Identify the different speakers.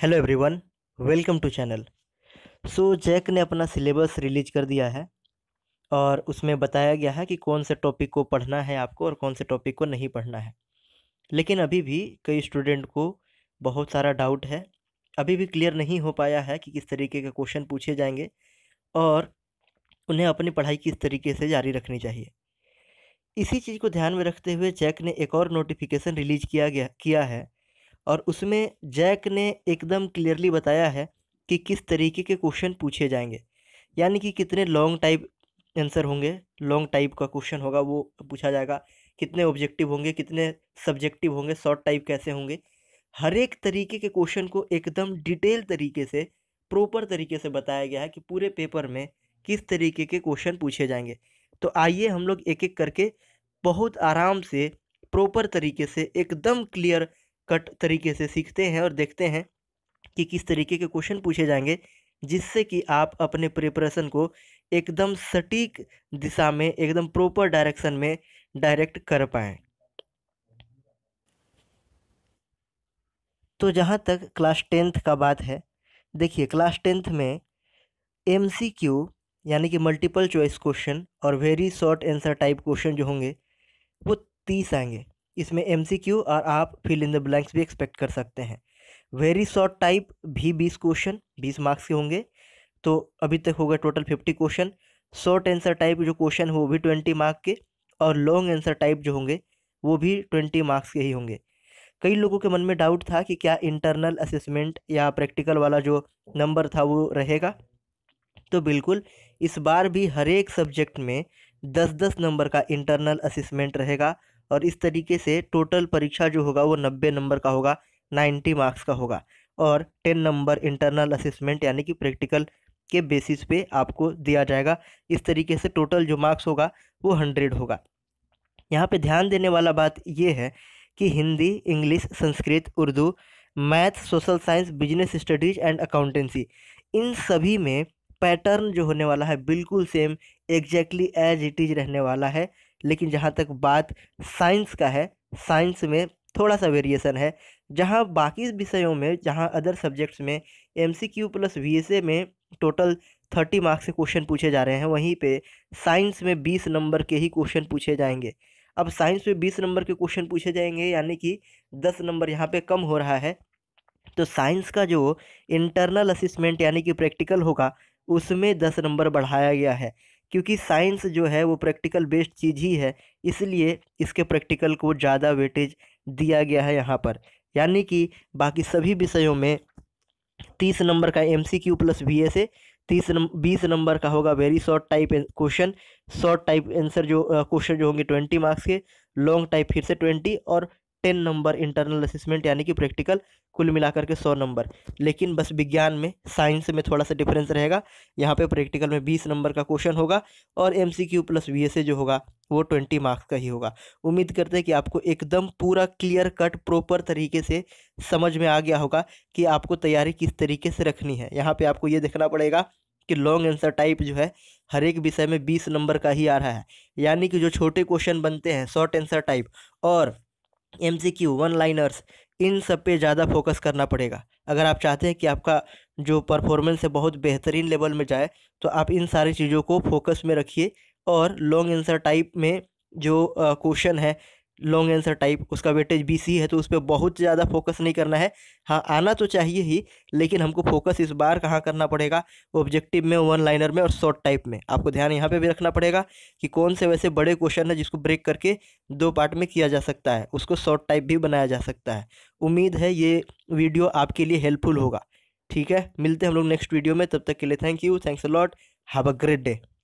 Speaker 1: hello everyone welcome to channel so Jack ने अपना syllabus release कर दिया है और उसमें बताया गया है कि कौन से टॉपिक को पढ़ना है आपको और कौन से टॉपिक को नहीं पढ़ना है लेकिन अभी भी कई स्टूडेंट को बहुत सारा डाउट है अभी भी क्लियर नहीं हो पाया है कि किस तरीके के क्वेश्चन पूछे जाएंगे और उन्हें अपनी पढ़ाई किस तरीके से जारी रखनी चाहिए इसी चीज़ को ध्यान में रखते हुए जैक ने एक और नोटिफिकेशन रिलीज किया गया किया है और उसमें जैक ने एकदम क्लियरली बताया है कि किस तरीके के क्वेश्चन पूछे जाएंगे यानी कि कितने लॉन्ग टाइप आंसर होंगे लॉन्ग टाइप का क्वेश्चन होगा वो पूछा जाएगा कितने ऑब्जेक्टिव होंगे कितने सब्जेक्टिव होंगे शॉर्ट टाइप कैसे होंगे हर एक तरीके के क्वेश्चन को एकदम डिटेल तरीके से प्रॉपर तरीके से बताया गया है कि पूरे पेपर में किस तरीके के क्वेश्चन पूछे जाएंगे तो आइए हम लोग एक एक करके बहुत आराम से प्रॉपर तरीके से एकदम क्लियर कट तरीके से सीखते हैं और देखते हैं कि किस तरीके के क्वेश्चन पूछे जाएंगे जिससे कि आप अपने प्रिपरेशन को एकदम सटीक दिशा में एकदम प्रॉपर डायरेक्शन में डायरेक्ट कर पाएँ तो जहाँ तक क्लास टेंथ का बात है देखिए क्लास टेंथ में एम सी क्यू यानी कि मल्टीपल चॉइस क्वेश्चन और very short answer type question जो होंगे वो तीस आएंगे इसमें एम और आप फिल इन द ब्लैंक्स भी एक्सपेक्ट कर सकते हैं वेरी शॉर्ट टाइप भी बीस क्वेश्चन बीस मार्क्स के होंगे तो अभी तक होगा total fifty question short answer type जो क्वेश्चन हो वो भी ट्वेंटी मार्क के और लॉन्ग आंसर टाइप जो होंगे वो भी ट्वेंटी मार्क्स के ही होंगे कई लोगों के मन में डाउट था कि क्या इंटरनल असेसमेंट या प्रैक्टिकल वाला जो नंबर था वो रहेगा तो बिल्कुल इस बार भी हर एक सब्जेक्ट में दस दस नंबर का इंटरनल असेसमेंट रहेगा और इस तरीके से टोटल परीक्षा जो होगा वो नब्बे नंबर का होगा नाइन्टी मार्क्स का होगा और टेन नंबर इंटरनल असेसमेंट यानी कि प्रैक्टिकल के बेसिस पे आपको दिया जाएगा इस तरीके से टोटल जो मार्क्स होगा वो हंड्रेड होगा यहाँ पे ध्यान देने वाला बात ये है कि Hindi English Sanskrit Urdu math social science business studies and accountancy इन सभी में पैटर्न जो होने वाला है बिल्कुल same exactly as it is रहने वाला है लेकिन जहाँ तक बात साइंस का है साइंस में थोड़ा सा वेरिएशन है जहाँ बाकी विषयों में जहाँ अदर सब्जेक्ट्स में M C Q plus V S A में टोटल थर्टी मार्क्स के क्वेश्चन पूछे जा रहे हैं वहीं पे साइंस में बीस नंबर के ही क्वेश्चन पूछे जाएंगे अब साइंस में बीस नंबर के क्वेश्चन पूछे जाएंगे यानी कि दस नंबर यहाँ पे कम हो रहा है तो साइंस का जो इंटरनल असिसमेंट यानी कि प्रैक्टिकल होगा उसमें दस नंबर बढ़ाया गया है क्योंकि साइंस जो है वो प्रैक्टिकल बेस्ड चीज़ ही है इसलिए इसके प्रैक्टिकल को ज़्यादा वेटेज दिया गया है यहाँ पर यानी कि बाकी सभी विषयों में तीस नंबर का M C Q plus V S A तीस नंबर बीस नंबर का होगा very short type question short type answer जो क्वेश्चन जो होंगे ट्वेंटी मार्क्स के लॉन्ग टाइप फिर से ट्वेंटी और टेन नंबर इंटरनल असेसमेंट यानी कि प्रैक्टिकल कुल मिलाकर के सौ नंबर लेकिन बस विज्ञान में साइंस में थोड़ा सा डिफरेंस रहेगा यहाँ पे प्रैक्टिकल में बीस नंबर का क्वेश्चन होगा और M C Q plus V S A जो होगा वो ट्वेंटी मार्क्स का ही होगा उम्मीद करते हैं कि आपको एकदम पूरा क्लियर कट प्रॉपर तरीके से समझ में आ गया होगा कि आपको तैयारी किस तरीके से रखनी है यहाँ पर आपको ये देखना पड़ेगा कि लॉन्ग आंसर टाइप जो है हर एक विषय में बीस नंबर का ही आ रहा है यानी कि जो छोटे क्वेश्चन बनते हैं शॉर्ट आंसर टाइप और M C Q one liners इन सब पे ज़्यादा फोकस करना पड़ेगा अगर आप चाहते हैं कि आपका जो परफॉर्मेंस है बहुत बेहतरीन लेवल में जाए तो आप इन सारी चीज़ों को फोकस में रखिए और लॉन्ग आंसर टाइप में जो क्वेश्चन है लॉन्ग आंसर टाइप उसका वेटेज बी सी है तो उस पर बहुत ज़्यादा फोकस नहीं करना है हाँ आना तो चाहिए ही लेकिन हमको फोकस इस बार कहाँ करना पड़ेगा ऑब्जेक्टिव में वन लाइनर में और शॉर्ट टाइप में आपको ध्यान यहाँ पे भी रखना पड़ेगा कि कौन से वैसे बड़े क्वेश्चन है जिसको ब्रेक करके दो पार्ट में किया जा सकता है उसको शॉर्ट टाइप भी बनाया जा सकता है उम्मीद है ये वीडियो आपके लिए हेल्पफुल होगा ठीक है मिलते हैं हम लोग नेक्स्ट वीडियो में तब तक के लिए thank you thanks a lot have a great day